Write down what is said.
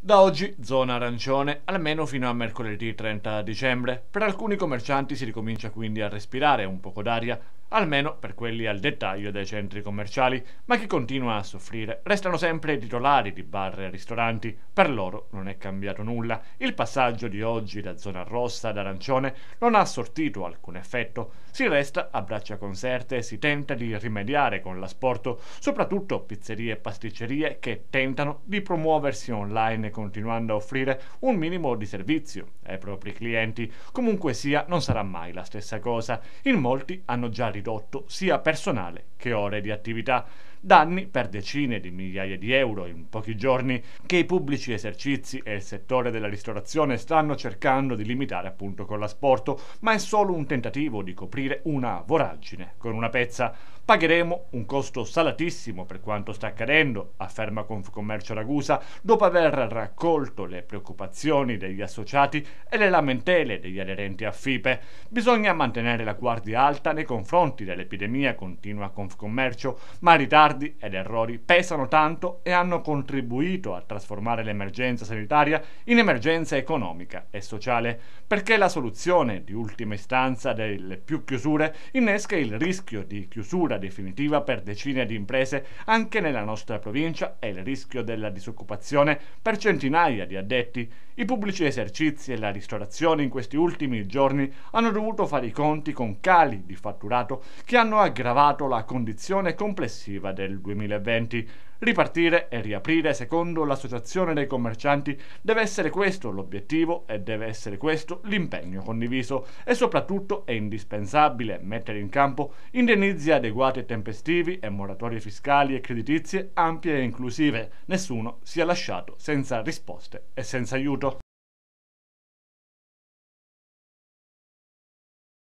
Da oggi zona arancione, almeno fino a mercoledì 30 dicembre. Per alcuni commercianti si ricomincia quindi a respirare un poco d'aria almeno per quelli al dettaglio dei centri commerciali, ma chi continua a soffrire. Restano sempre i titolari di bar e ristoranti, per loro non è cambiato nulla. Il passaggio di oggi da zona rossa ad arancione non ha sortito alcun effetto. Si resta a braccia conserte e si tenta di rimediare con l'asporto, soprattutto pizzerie e pasticcerie che tentano di promuoversi online continuando a offrire un minimo di servizio ai propri clienti. Comunque sia, non sarà mai la stessa cosa. In molti hanno già ridotto sia personale che ore di attività. Danni per decine di migliaia di euro in pochi giorni che i pubblici esercizi e il settore della ristorazione stanno cercando di limitare appunto con l'asporto, ma è solo un tentativo di coprire una voragine con una pezza. Pagheremo un costo salatissimo per quanto sta accadendo, afferma Confcommercio Ragusa, dopo aver raccolto le preoccupazioni degli associati e le lamentele degli aderenti a FIPE. Bisogna mantenere la guardia alta nei confronti dell'epidemia, continua Confcommercio, ma ritardi ed errori pesano tanto e hanno contribuito a trasformare l'emergenza sanitaria in emergenza economica e sociale, perché la soluzione di ultima istanza delle più chiusure innesca il rischio di chiusura definitiva per decine di imprese anche nella nostra provincia e il rischio della disoccupazione per centinaia di addetti. I pubblici esercizi e la ristorazione in questi ultimi giorni hanno dovuto fare i conti con cali di fatturato che hanno aggravato la condizione complessiva del 2020. Ripartire e riaprire secondo l'Associazione dei commercianti deve essere questo l'obiettivo e deve essere questo l'impegno condiviso e soprattutto è indispensabile mettere in campo indennizi adeguati e tempestivi e moratorie fiscali e creditizie ampie e inclusive. Nessuno sia lasciato senza risposte e senza aiuto.